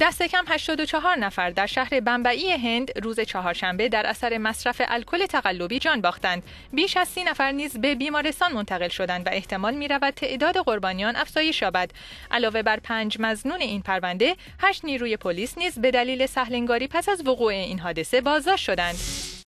دست کم 84 نفر در شهر بمبئی هند روز چهارشنبه در اثر مصرف الکل تقلبی جان باختند. بیش از 30 نفر نیز به بیمارستان منتقل شدند و احتمال می تعداد قربانیان افزایش یابد. علاوه بر پنج مزنون این پرونده، 8 نیروی پلیس نیز به دلیل سهلنگاری پس از وقوع این حادثه بازداشت شدند.